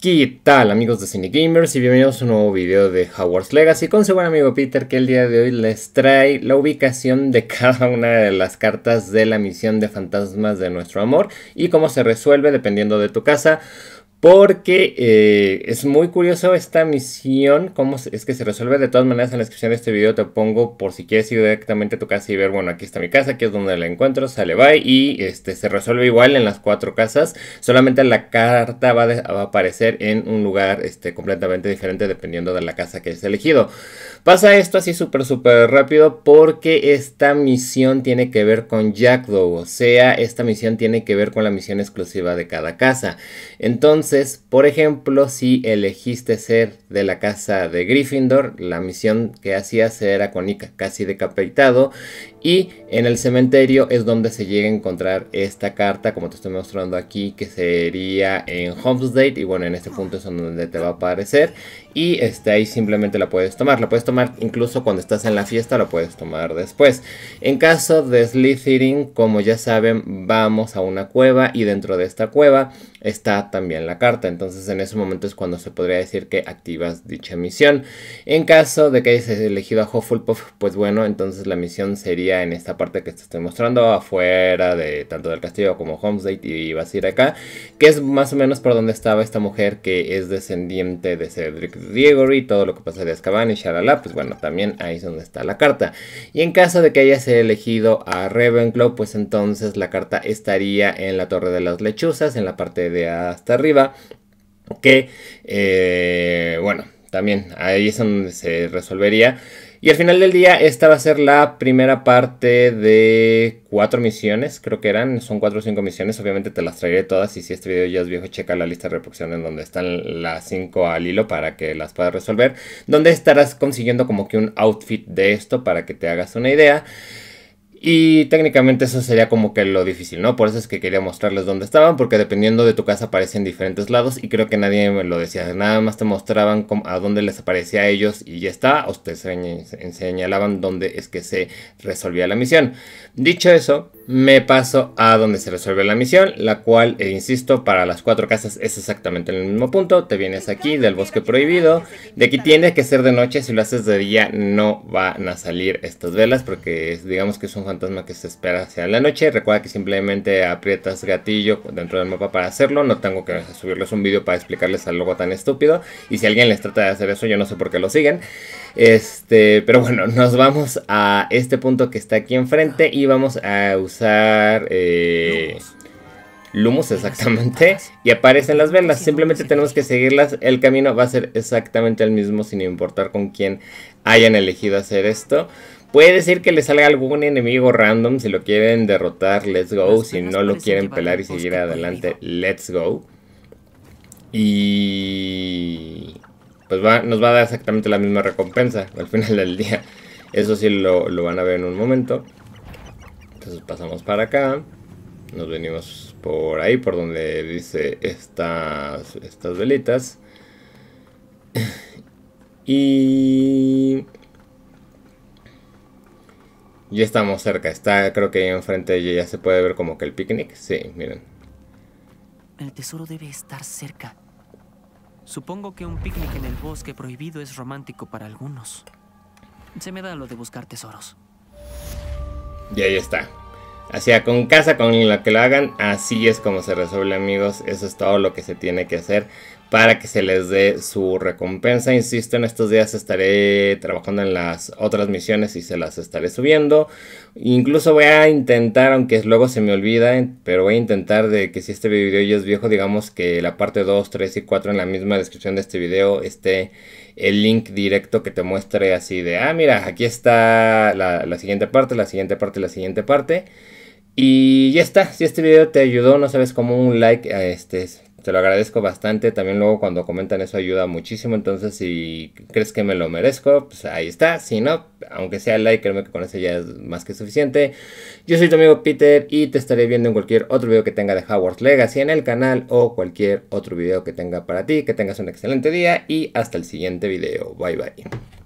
¿Qué tal amigos de Gamers y bienvenidos a un nuevo video de Howard's Legacy con su buen amigo Peter que el día de hoy les trae la ubicación de cada una de las cartas de la misión de fantasmas de nuestro amor y cómo se resuelve dependiendo de tu casa porque eh, es muy curioso esta misión, cómo es que se resuelve. De todas maneras, en la descripción de este video te pongo por si quieres ir directamente a tu casa y ver, bueno, aquí está mi casa, aquí es donde la encuentro, sale, bye, y este, se resuelve igual en las cuatro casas, solamente la carta va, a aparecer en un lugar este, completamente diferente dependiendo de la casa que hayas elegido. Pasa esto así súper, súper rápido porque esta misión tiene que ver con Jackdaw, o sea, esta misión tiene que ver con la misión exclusiva de cada casa. Entonces, entonces, por ejemplo, si elegiste ser de la casa de Gryffindor, la misión que hacías era con Ica casi decapitado y en el cementerio es donde se llega a encontrar esta carta, como te estoy mostrando aquí, que sería en Homesdate. Y bueno, en este punto es donde te va a aparecer. Y este, ahí simplemente la puedes tomar. La puedes tomar incluso cuando estás en la fiesta, la puedes tomar después. En caso de Slytherin, como ya saben, vamos a una cueva. Y dentro de esta cueva está también la carta. Entonces en ese momento es cuando se podría decir que activas dicha misión. En caso de que hayas elegido a Hufflepuff, pues bueno, entonces la misión sería en esta parte que te estoy mostrando, afuera de tanto del castillo como Homesdate y vas a ir acá, que es más o menos por donde estaba esta mujer que es descendiente de Cedric Diggory, todo lo que pasa de Azkaban y Shalala, pues bueno, también ahí es donde está la carta. Y en caso de que hayas elegido a Ravenclaw, pues entonces la carta estaría en la Torre de las Lechuzas, en la parte de hasta arriba, que, eh, bueno, también ahí es donde se resolvería. Y al final del día, esta va a ser la primera parte de cuatro misiones, creo que eran, son cuatro o cinco misiones, obviamente te las traeré todas y si este video ya es viejo, checa la lista de reproducción en donde están las cinco al hilo para que las puedas resolver, donde estarás consiguiendo como que un outfit de esto para que te hagas una idea. Y técnicamente eso sería como que lo difícil, ¿no? Por eso es que quería mostrarles dónde estaban, porque dependiendo de tu casa aparecen diferentes lados y creo que nadie me lo decía. Nada más te mostraban a dónde les aparecía a ellos y ya está, o te señalaban dónde es que se resolvía la misión. Dicho eso, me paso a donde se resuelve la misión, la cual, eh, insisto, para las cuatro casas es exactamente el mismo punto. Te vienes aquí del bosque prohibido. De aquí tiene que ser de noche, si lo haces de día no van a salir estas velas porque digamos que es un fantasma que se espera hacia la noche. Recuerda que simplemente aprietas gatillo dentro del mapa para hacerlo. No tengo que subirles un vídeo para explicarles algo tan estúpido. Y si alguien les trata de hacer eso, yo no sé por qué lo siguen. Este, pero bueno, nos vamos a este punto que está aquí enfrente y vamos a usar... Eh, Lumos, exactamente. Y aparecen las velas. Simplemente tenemos que seguirlas. El camino va a ser exactamente el mismo sin importar con quién hayan elegido hacer esto. Puede ser que le salga algún enemigo random. Si lo quieren derrotar, let's go. Si no lo quieren pelar y seguir adelante, let's go. Y pues va, nos va a dar exactamente la misma recompensa al final del día. Eso sí lo, van a ver en un momento. Entonces pasamos para acá. Nos venimos por ahí, por donde dice estas, estas velitas. Y... Ya estamos cerca, está creo que enfrente ella ya se puede ver como que el picnic. Sí, miren. El tesoro debe estar cerca. Supongo que un picnic en el bosque prohibido es romántico para algunos. Se me da lo de buscar tesoros. Y ahí está. Hacia con casa, con la que lo hagan, así es como se resuelve amigos. Eso es todo lo que se tiene que hacer para que se les dé su recompensa. Insisto, en estos días estaré trabajando en las otras misiones y se las estaré subiendo. Incluso voy a intentar, aunque luego se me olvida, pero voy a intentar de que si este video ya es viejo, digamos que la parte 2, 3 y 4 en la misma descripción de este video esté el link directo que te muestre así de, ah, mira, aquí está la, la siguiente parte, la siguiente parte, la siguiente parte. Y ya está, si este video te ayudó, no sabes cómo un like, a este te lo agradezco bastante. También luego cuando comentan eso ayuda muchísimo. Entonces, si crees que me lo merezco, pues ahí está. Si no, aunque sea el like, créeme que con eso ya es más que suficiente. Yo soy tu amigo Peter y te estaré viendo en cualquier otro video que tenga de Howard Legacy en el canal o cualquier otro video que tenga para ti. Que tengas un excelente día y hasta el siguiente video. Bye bye.